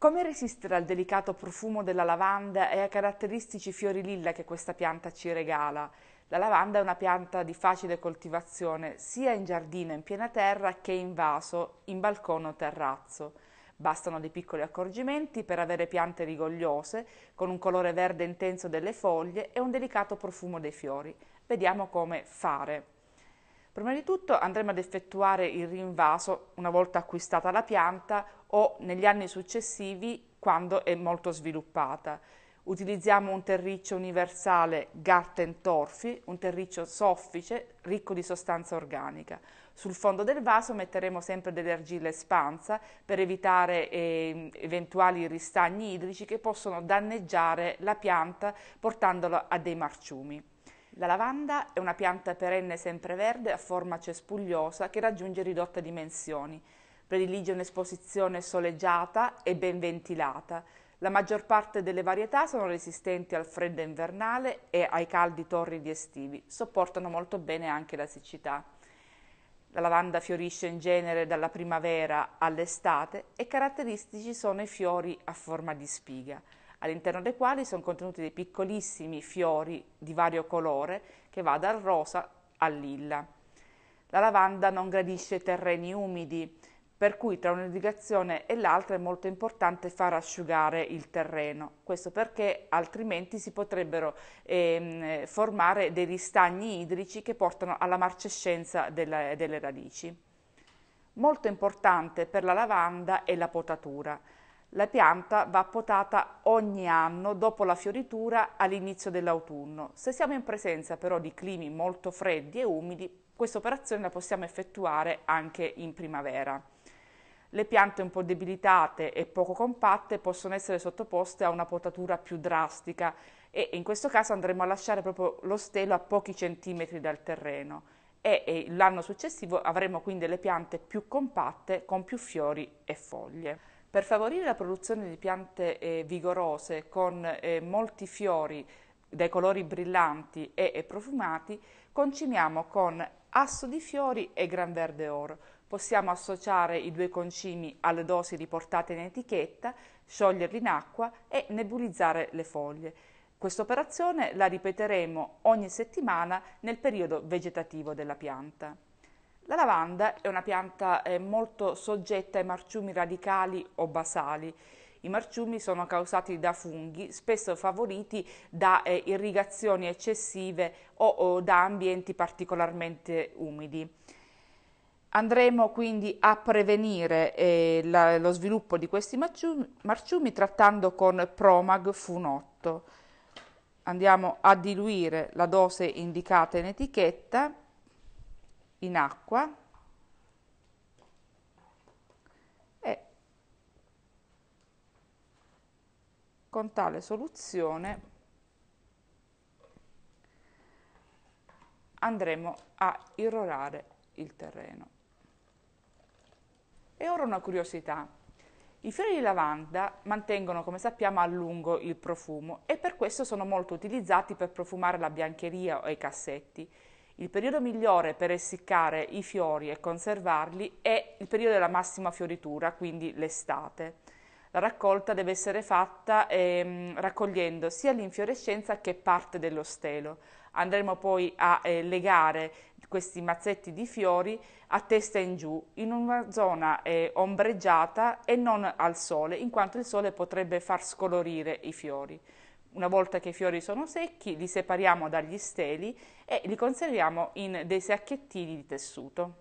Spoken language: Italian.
Come resistere al delicato profumo della lavanda e ai caratteristici fiori lilla che questa pianta ci regala? La lavanda è una pianta di facile coltivazione sia in giardino in piena terra che in vaso, in balcone o terrazzo. Bastano dei piccoli accorgimenti per avere piante rigogliose, con un colore verde intenso delle foglie e un delicato profumo dei fiori. Vediamo come fare. Prima di tutto andremo ad effettuare il rinvaso una volta acquistata la pianta o negli anni successivi quando è molto sviluppata. Utilizziamo un terriccio universale Garten Torfi, un terriccio soffice ricco di sostanza organica. Sul fondo del vaso metteremo sempre delle argille spanza per evitare eh, eventuali ristagni idrici che possono danneggiare la pianta portandola a dei marciumi. La lavanda è una pianta perenne sempreverde a forma cespugliosa che raggiunge ridotte dimensioni. Predilige un'esposizione soleggiata e ben ventilata. La maggior parte delle varietà sono resistenti al freddo invernale e ai caldi torridi estivi. Sopportano molto bene anche la siccità. La lavanda fiorisce in genere dalla primavera all'estate e caratteristici sono i fiori a forma di spiga all'interno dei quali sono contenuti dei piccolissimi fiori di vario colore che va dal rosa al lilla. La lavanda non gradisce terreni umidi, per cui tra un'irrigazione e l'altra è molto importante far asciugare il terreno, questo perché altrimenti si potrebbero ehm, formare dei ristagni idrici che portano alla marcescenza della, delle radici. Molto importante per la lavanda è la potatura. La pianta va potata ogni anno dopo la fioritura all'inizio dell'autunno. Se siamo in presenza però di climi molto freddi e umidi, questa operazione la possiamo effettuare anche in primavera. Le piante un po' debilitate e poco compatte possono essere sottoposte a una potatura più drastica e in questo caso andremo a lasciare proprio lo stelo a pochi centimetri dal terreno e, l'anno successivo avremo quindi le piante più compatte con più fiori e foglie. Per favorire la produzione di piante eh, vigorose con eh, molti fiori dai colori brillanti e, e profumati, concimiamo con asso di fiori e gran verde oro. Possiamo associare i due concimi alle dosi riportate in etichetta, scioglierli in acqua e nebulizzare le foglie. Questa operazione la ripeteremo ogni settimana nel periodo vegetativo della pianta. La lavanda è una pianta eh, molto soggetta ai marciumi radicali o basali. I marciumi sono causati da funghi, spesso favoriti da eh, irrigazioni eccessive o, da ambienti particolarmente umidi. Andremo quindi a prevenire eh, la, lo sviluppo di questi marciumi, marciumi trattando con Promag Funotto. Andiamo a diluire la dose indicata in etichetta in acqua e con tale soluzione andremo a irrorare il terreno. E ora una curiosità. I fiori di lavanda mantengono, come sappiamo, a lungo il profumo e per questo sono molto utilizzati per profumare la biancheria o i cassetti. Il periodo migliore per essiccare i fiori e conservarli è il periodo della massima fioritura, quindi l'estate. La raccolta deve essere fatta ehm, raccogliendo sia l'infiorescenza che parte dello stelo. Andremo poi a eh, legare questi mazzetti di fiori a testa in giù in una zona eh, ombreggiata e non al sole, in quanto il sole potrebbe far scolorire i fiori. Una volta che i fiori sono secchi li separiamo dagli steli e li conserviamo in dei sacchettini di tessuto.